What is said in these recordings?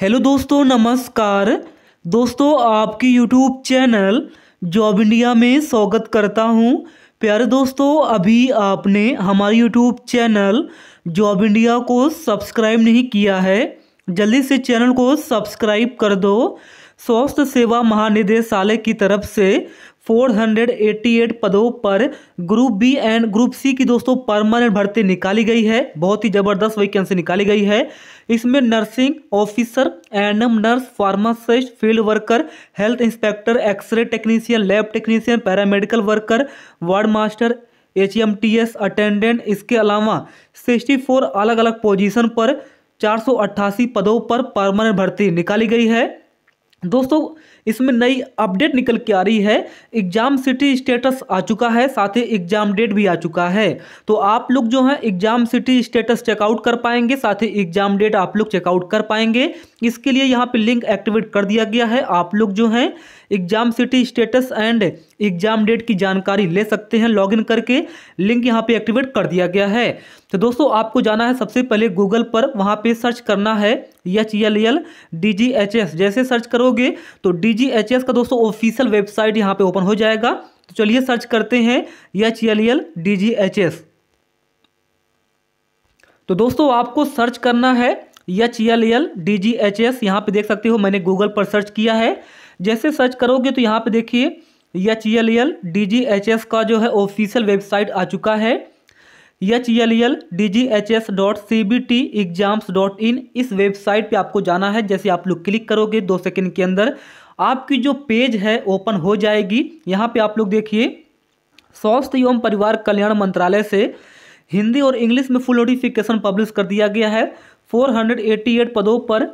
hello दोस्तों नमस्कार दोस्तों आपकी यूट्यूब चैनल जॉब इंडिया में स्वागत करता हूं प्यारे दोस्तों अभी आपने हमारी यूट्यूब चैनल जॉब इंडिया को सब्सक्राइब नहीं किया है जल्दी से चैनल को सब्सक्राइब कर दो स्वास्थ्य सेवा महानिदेशालय की तरफ से 488 पदों पर group B and group C की दोस्तों परमानेंट भर्ती निकाली गई है बहुत ही ज़बरदस्त वैकेंसी निकाली गई है इसमें nursing officer ANM nurse pharmacist field worker health inspector x ray technician lab technician paramedical worker ward master H M T S attendant इसके अलावा सिक्सटी अलग अलग पोजिशन पर चार पदों पर परमानेंट भर्ती निकाली गई है दोस्तों इसमें नई अपडेट निकल के आ रही है एग्जाम सिटी स्टेटस आ चुका है साथ ही एग्जाम डेट भी आ चुका है तो आप लोग जो है एग्जाम सिटी स्टेटस चेकआउट कर पाएंगे साथ ही एग्जाम डेट आप लोग चेकआउट कर पाएंगे इसके लिए यहाँ पे लिंक एक्टिवेट कर दिया गया है आप लोग जो है exam city status and exam date की जानकारी ले सकते हैं लॉग करके लिंक यहाँ पे एक्टिवेट कर दिया गया है तो दोस्तों आपको जाना है सबसे पहले गूगल पर वहाँ पे सर्च करना है H L L D G H S जैसे सर्च करोगे तो डी जी एच एस का दोस्तों ऑफिशियल वेबसाइट यहाँ पे ओपन हो जाएगा तो चलिए सर्च करते हैं H L L D G H S तो दोस्तों आपको सर्च करना है H L L D G H S यहाँ पे देख सकते हो मैंने गूगल पर सर्च किया है जैसे सर्च करोगे तो यहाँ पे देखिए H L L D G H S का जो है ऑफिशियल वेबसाइट आ चुका है H L L D G H S dot C B T exams dot in इस वेबसाइट पे आपको जाना है जैसे आप लोग क्लिक करोगे दो सेकंड के अंदर आपकी जो पेज है ओपन हो जाएगी यहाँ पे आप लोग देखिए स्वास्थ्य एवं परिवार कल्याण मंत्रालय से हिंदी और इंग्लिश में फुल नोटिफिकेशन पब्लिश कर दिया गया है 488 पदों पर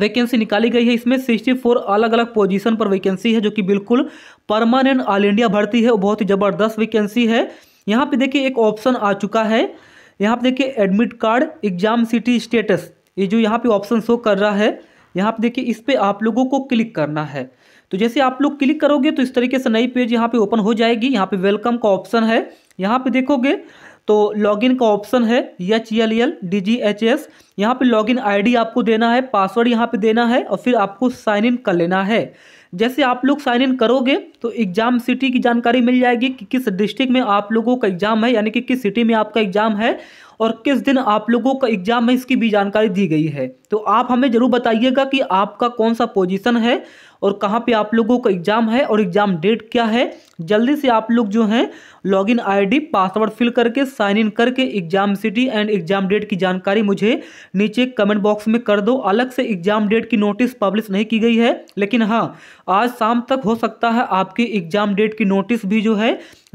वैकेंसी निकाली गई है इसमें 64 अलग अलग पोजीशन पर वैकेंसी है जो कि बिल्कुल परमानेंट ऑल इंडिया भर्ती है वो बहुत ही ज़बरदस्त वैकेंसी है यहाँ पे देखिए एक ऑप्शन आ चुका है यहाँ पे देखिए admit card exam city status ये जो यहाँ पे ऑप्शन शो कर रहा है यहाँ पे देखिए इस पर आप लोगों को क्लिक करना है तो जैसे आप लोग क्लिक करोगे तो इस तरीके से नई पेज यहाँ पे ओपन हो जाएगी यहाँ पे वेलकम का ऑप्शन है यहाँ पे देखोगे तो लॉगिन का ऑप्शन है H L L D G H S यहाँ पर लॉगिन आईडी आपको देना है पासवर्ड यहाँ पे देना है और फिर आपको साइन इन कर लेना है जैसे आप लोग साइन इन करोगे तो एग्जाम सिटी की जानकारी मिल जाएगी कि किस डिस्ट्रिक्ट में आप लोगों का एग्जाम है यानी कि किस सिटी में आपका एग्जाम है और किस दिन आप लोगों का एग्जाम है इसकी भी जानकारी दी गई है तो आप हमें ज़रूर बताइएगा कि आपका कौन सा पोजीशन है और कहाँ पे आप लोगों का एग्ज़ाम है और एग्ज़ाम डेट क्या है जल्दी से आप लोग जो हैं लॉगिन आईडी पासवर्ड फिल करके साइन इन करके exam city and exam date की जानकारी मुझे नीचे कमेंट बॉक्स में कर दो अलग से एग्ज़ाम डेट की नोटिस पब्लिश नहीं की गई है लेकिन हाँ आज शाम तक हो सकता है आपकी एग्जाम डेट की नोटिस भी जो है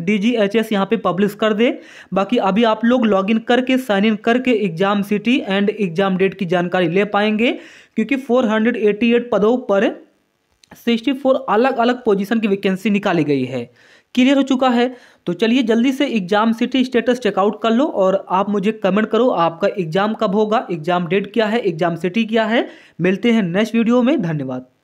डी जी एच एस यहाँ पर पब्लिश कर दे बाकी अभी आप लोग लॉग इन करके साइन इन करके exam city and exam date की जानकारी ले पाएंगे क्योंकि 488 पदों पर 64 अलग अलग पोजीशन की वैकेंसी निकाली गई है क्लियर हो चुका है तो चलिए जल्दी से एग्जाम सिटी स्टेटस चेकआउट कर लो और आप मुझे कमेंट करो आपका एग्जाम कब होगा एग्जाम डेट क्या है एग्जाम सिटी क्या है मिलते हैं नेक्स्ट वीडियो में धन्यवाद